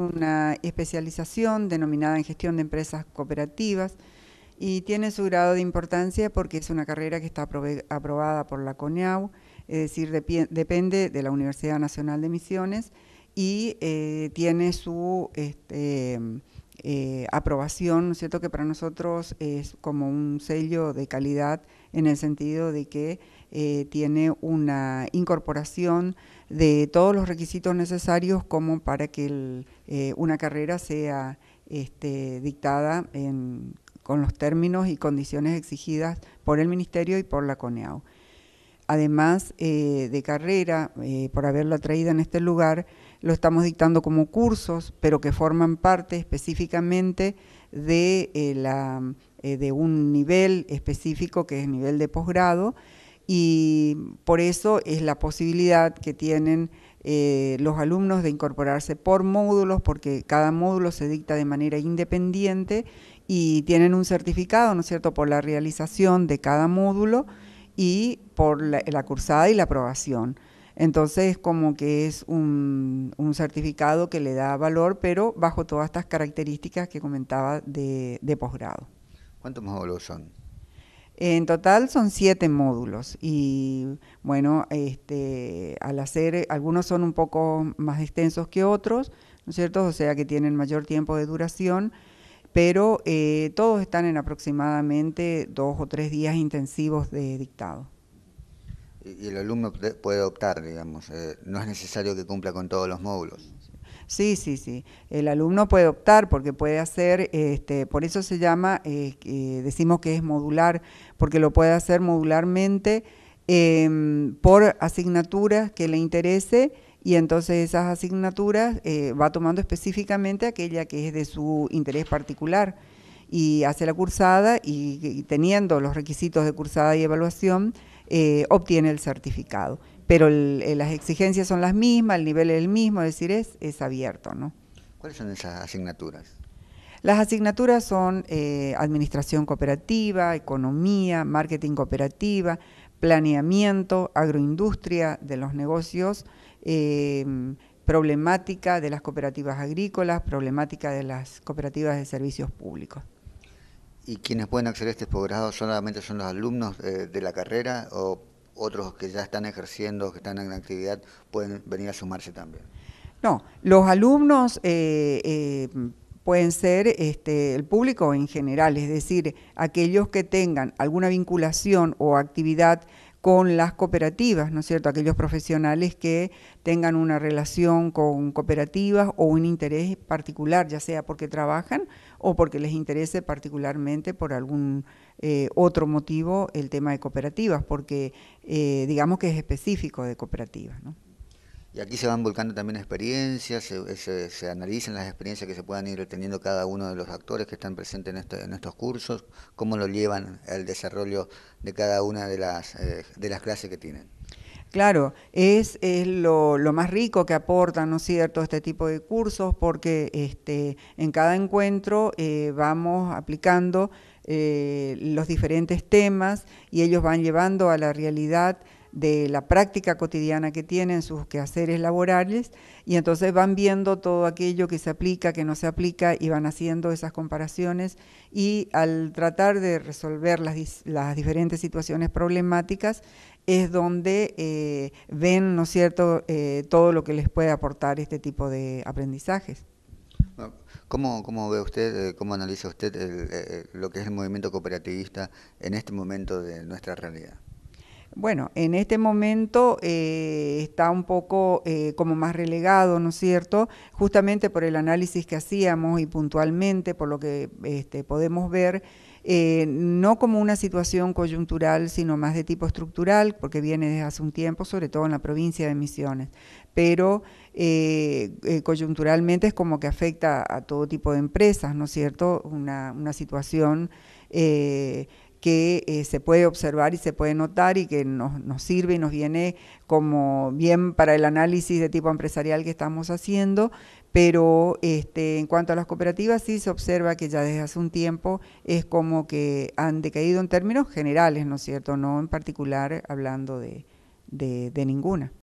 una especialización denominada en gestión de empresas cooperativas y tiene su grado de importancia porque es una carrera que está aprobada por la CONEAU, es decir, depende de la Universidad Nacional de Misiones y eh, tiene su este, eh, aprobación, cierto?, que para nosotros es como un sello de calidad en el sentido de que eh, tiene una incorporación de todos los requisitos necesarios como para que eh, una carrera sea este, dictada en, con los términos y condiciones exigidas por el Ministerio y por la CONEAU. Además de carrera, por haberla traído en este lugar, lo estamos dictando como cursos, pero que forman parte específicamente de, eh, eh, un nivel específico que es el nivel de posgrado y por eso es la posibilidad que tienen eh, los alumnos de incorporarse por módulos, porque cada módulo se dicta de manera independiente y tienen un certificado, ¿no es cierto?, por la realización de cada módulo y por la cursada y la aprobación. Entonces, como que es un, certificado que le da valor, pero bajo todas estas características que comentaba de, posgrado. ¿Cuántos módulos son? En total son siete módulos y bueno, este, al hacer, algunos son un poco más extensos que otros, ¿no es cierto? O sea que tienen mayor tiempo de duración, pero eh, todos están en aproximadamente dos o tres días intensivos de dictado y el alumno puede optar, digamos, eh, no es necesario que cumpla con todos los módulos. Sí, sí, sí. El alumno puede optar porque puede hacer, este, por eso se llama, eh, decimos que es modular, porque lo puede hacer modularmente em, por asignaturas que le interese y entonces esas asignaturas eh, va tomando específicamente aquella que es de su interés particular y hace la cursada y teniendo los requisitos de cursada y evaluación, eh, obtiene el certificado. Pero eh, las exigencias son las mismas, el nivel es el mismo, es decir, es, es abierto, ¿no? ¿Cuáles son esas asignaturas? Las asignaturas son eh, administración cooperativa, economía, marketing cooperativa, planeamiento, agroindustria de los negocios, problemática de las cooperativas agrícolas, problemática de las cooperativas de servicios públicos. ¿Y quienes pueden acceder a este posgrado solamente son los alumnos eh, de la carrera o otros que ya están ejerciendo, que están en actividad, pueden venir a sumarse también? No, los alumnos eh, eh, pueden ser este, el público en general, es decir, aquellos que tengan alguna vinculación o actividad con las cooperativas, ¿no es cierto? Aquellos profesionales que tengan una relación con cooperativas o un interés particular, ya sea porque trabajan o porque les interese particularmente por algún eh, otro motivo el tema de cooperativas, porque eh, digamos que es específico de cooperativas, ¿no? Y aquí se van volcando también experiencias, eh, se, analizan las experiencias que se puedan ir teniendo cada uno de los actores que están presentes en, estos cursos, cómo lo llevan al desarrollo de cada una de las, eh, de las clases que tienen. Claro, es, lo, más rico que aportan, ¿no es cierto?, este tipo de cursos, porque este, en cada encuentro eh, vamos aplicando los diferentes temas y ellos van llevando a la realidad de la práctica cotidiana que tienen, sus quehaceres laborales, y entonces van viendo todo aquello que se aplica, que no se aplica, y van haciendo esas comparaciones, y al tratar de resolver las, las diferentes situaciones problemáticas, es donde eh, ven, ¿no es cierto?, eh, todo lo que les puede aportar este tipo de aprendizajes. ¿Cómo, ve usted, eh, cómo analiza usted lo que es el movimiento cooperativista en este momento de nuestra realidad? Bueno, en este momento eh, está un poco eh, como más relegado, ¿no es cierto? Justamente por el análisis que hacíamos y puntualmente, por lo que este, podemos ver, eh, no como una situación coyuntural, sino más de tipo estructural, porque viene desde hace un tiempo, sobre todo en la provincia de Misiones. Pero coyunturalmente es como que afecta a todo tipo de empresas, ¿no es cierto? Una, situación que eh, se puede observar y se puede notar y que nos, nos, sirve y nos viene como bien para el análisis de tipo empresarial que estamos haciendo, pero este, en cuanto a las cooperativas sí se observa que ya desde hace un tiempo es como que han decaído en términos generales, ¿no es cierto? No en particular hablando de ninguna.